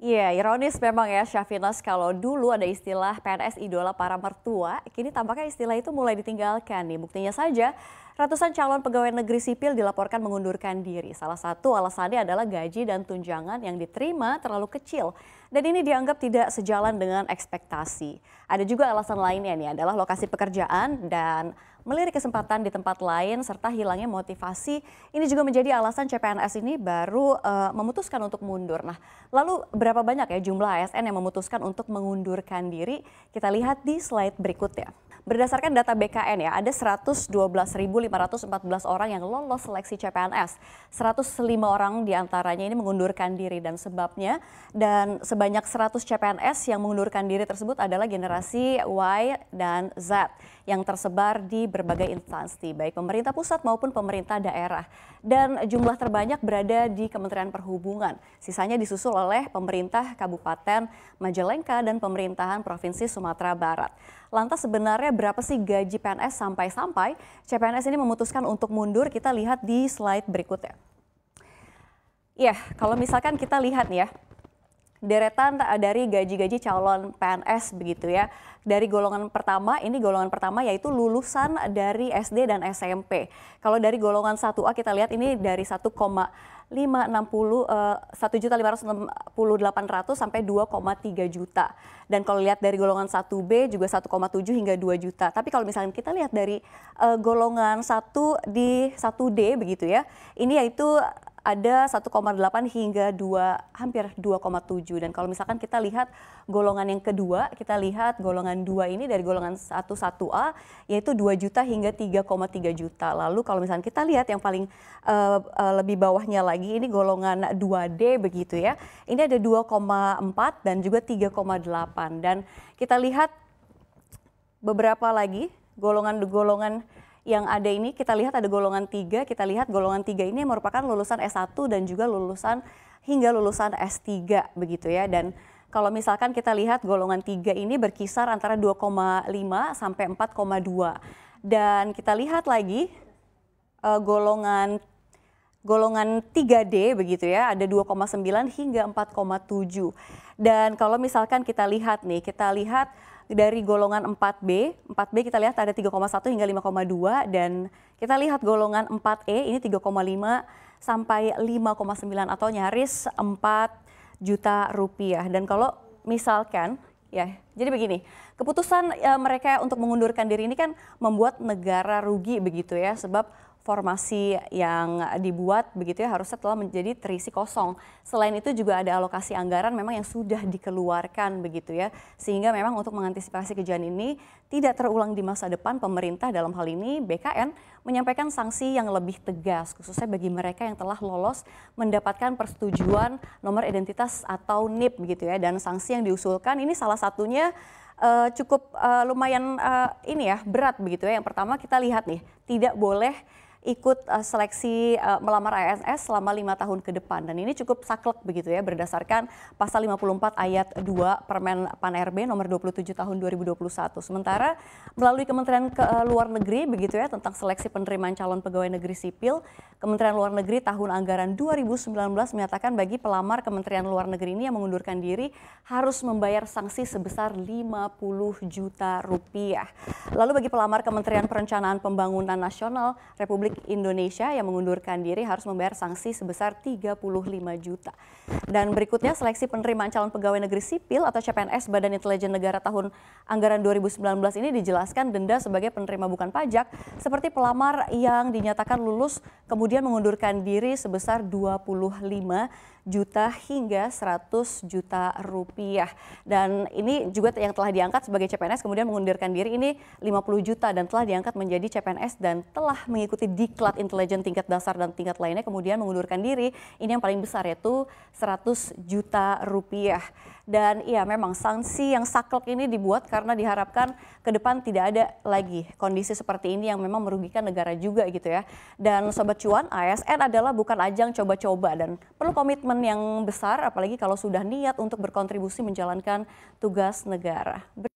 Iya, yeah, ironis memang ya Syafinas kalau dulu ada istilah PNS idola para mertua, kini tampaknya istilah itu mulai ditinggalkan nih. Buktinya saja ratusan calon pegawai negeri sipil dilaporkan mengundurkan diri. Salah satu alasannya adalah gaji dan tunjangan yang diterima terlalu kecil. Dan ini dianggap tidak sejalan dengan ekspektasi. Ada juga alasan lainnya nih adalah lokasi pekerjaan dan melirik kesempatan di tempat lain serta hilangnya motivasi. Ini juga menjadi alasan CPNS ini baru uh, memutuskan untuk mundur. Nah, lalu berapa banyak ya jumlah ASN yang memutuskan untuk mengundurkan diri? Kita lihat di slide berikutnya. Berdasarkan data BKN ya, ada 112.514 orang yang lolos seleksi CPNS. 105 orang diantaranya ini mengundurkan diri dan sebabnya dan sebanyak 100 CPNS yang mengundurkan diri tersebut adalah generasi Y dan Z yang tersebar di berbagai instansi, baik pemerintah pusat maupun pemerintah daerah. Dan jumlah terbanyak berada di Kementerian Perhubungan. Sisanya disusul oleh pemerintah Kabupaten Majalengka dan pemerintahan Provinsi Sumatera Barat. Lantas sebenarnya berapa sih gaji PNS sampai-sampai CPNS ini memutuskan untuk mundur? Kita lihat di slide berikutnya. Ya, yeah, kalau misalkan kita lihat nih ya, deretan eh, dari gaji-gaji calon PNS begitu ya. Dari golongan pertama, ini golongan pertama yaitu lulusan dari SD dan SMP. Kalau dari golongan 1A kita lihat ini dari delapan 1.568.000 sampai 2,3 juta. Dan kalau lihat dari golongan 1B juga 1,7 hingga 2 juta. Tapi kalau misalnya kita lihat dari uh, golongan 1 di 1D begitu ya. Ini yaitu ada 1,8 hingga 2 hampir 2,7 dan kalau misalkan kita lihat golongan yang kedua kita lihat golongan 2 ini dari golongan 11 a yaitu 2 juta hingga 3,3 juta. Lalu kalau misalkan kita lihat yang paling uh, uh, lebih bawahnya lagi ini golongan 2D begitu ya. Ini ada 2,4 dan juga 3,8 dan kita lihat beberapa lagi golongan-golongan yang ada ini kita lihat ada golongan tiga, kita lihat golongan tiga ini merupakan lulusan S1 dan juga lulusan hingga lulusan S3 begitu ya. Dan kalau misalkan kita lihat golongan tiga ini berkisar antara 2,5 sampai 4,2. Dan kita lihat lagi uh, golongan golongan 3D begitu ya, ada 2,9 hingga 4,7. Dan kalau misalkan kita lihat nih, kita lihat dari golongan 4B, 4B kita lihat ada 3,1 hingga 5,2 dan kita lihat golongan 4E ini 3,5 sampai 5,9 atau nyaris 4 juta rupiah. Dan kalau misalkan ya, jadi begini, keputusan e, mereka untuk mengundurkan diri ini kan membuat negara rugi begitu ya sebab formasi yang dibuat begitu ya harusnya telah menjadi terisi kosong. Selain itu juga ada alokasi anggaran memang yang sudah dikeluarkan begitu ya. Sehingga memang untuk mengantisipasi kejadian ini tidak terulang di masa depan pemerintah dalam hal ini BKN menyampaikan sanksi yang lebih tegas khususnya bagi mereka yang telah lolos mendapatkan persetujuan nomor identitas atau NIP begitu ya dan sanksi yang diusulkan ini salah satunya uh, cukup uh, lumayan uh, ini ya berat begitu ya. Yang pertama kita lihat nih, tidak boleh ikut eh, seleksi eh, melamar ASN selama lima tahun ke depan dan ini cukup saklek begitu ya berdasarkan pasal 54 ayat 2 Permen Pan RB nomor 27 tahun 2021. Sementara melalui Kementerian ke, eh, Luar Negeri begitu ya tentang seleksi penerimaan calon pegawai negeri sipil, Kementerian Luar Negeri tahun anggaran 2019 menyatakan bagi pelamar Kementerian Luar Negeri ini yang mengundurkan diri harus membayar sanksi sebesar 50 juta rupiah. Lalu bagi pelamar Kementerian Perencanaan Pembangunan Nasional Republik Republik Indonesia yang mengundurkan diri harus membayar sanksi sebesar 35 juta. Dan berikutnya seleksi penerimaan calon pegawai negeri sipil atau CPNS Badan Intelijen Negara tahun anggaran 2019 ini dijelaskan denda sebagai penerima bukan pajak seperti pelamar yang dinyatakan lulus kemudian mengundurkan diri sebesar 25 juta hingga 100 juta rupiah. Dan ini juga yang telah diangkat sebagai CPNS kemudian mengundurkan diri ini 50 juta dan telah diangkat menjadi CPNS dan telah mengikuti diklat intelijen tingkat dasar dan tingkat lainnya kemudian mengundurkan diri. Ini yang paling besar yaitu 100 juta rupiah. Dan ya memang sanksi yang saklek ini dibuat karena diharapkan ke depan tidak ada lagi kondisi seperti ini yang memang merugikan negara juga gitu ya. Dan Sobat Cuan, ASN adalah bukan ajang coba-coba dan perlu komitmen tantangan yang besar apalagi kalau sudah niat untuk berkontribusi menjalankan tugas negara.